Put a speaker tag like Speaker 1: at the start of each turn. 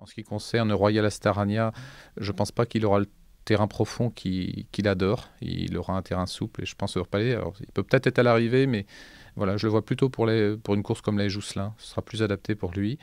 Speaker 1: En ce qui concerne Royal Astarania, je ne pense pas qu'il aura le terrain profond qu'il adore. Il aura un terrain souple et je pense au palais. Alors, il peut peut-être être à l'arrivée, mais voilà, je le vois plutôt pour, les, pour une course comme la Jousselin. Ce sera plus adapté pour lui.